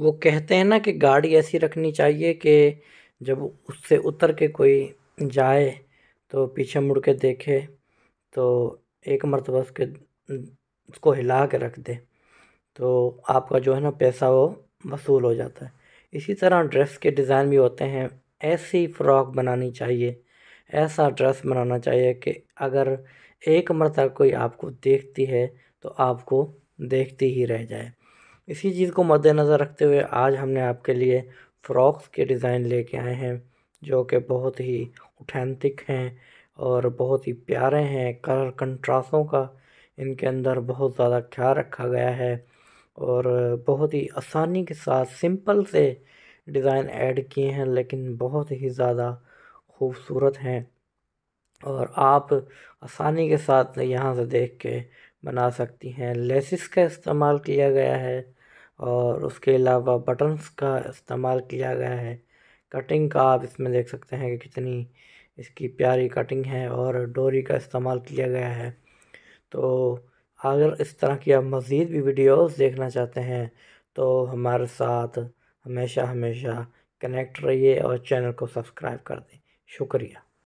वो कहते हैं ना कि गाड़ी ऐसी रखनी चाहिए कि जब उससे उतर के कोई जाए तो पीछे मुड़ के देखे तो एक मरतबा उसके उसको हिला के रख दे तो आपका जो है ना पैसा वो वसूल हो जाता है इसी तरह ड्रेस के डिज़ाइन भी होते हैं ऐसी फ़्रॉक बनानी चाहिए ऐसा ड्रेस बनाना चाहिए कि अगर एक मरतबा कोई आपको देखती है तो आपको देखती ही रह जाए इसी चीज़ को मद्देनज़र रखते हुए आज हमने आपके लिए फ़्रॉक्स के डिज़ाइन लेके आए हैं जो कि बहुत ही उठेंतिक हैं और बहुत ही प्यारे हैं कलर कंट्रास्टों का इनके अंदर बहुत ज़्यादा ख्याल रखा गया है और बहुत ही आसानी के साथ सिंपल से डिज़ाइन ऐड किए हैं लेकिन बहुत ही ज़्यादा खूबसूरत हैं और आप आसानी के साथ यहाँ से देख के बना सकती हैं लेसिस का इस्तेमाल किया गया है और उसके अलावा बटन्स का इस्तेमाल किया गया है कटिंग का आप इसमें देख सकते हैं कि कितनी इसकी प्यारी कटिंग है और डोरी का इस्तेमाल किया गया है तो अगर इस तरह की आप मज़ीद भी वीडियोस देखना चाहते हैं तो हमारे साथ हमेशा हमेशा कनेक्ट रहिए और चैनल को सब्सक्राइब कर दें शुक्रिया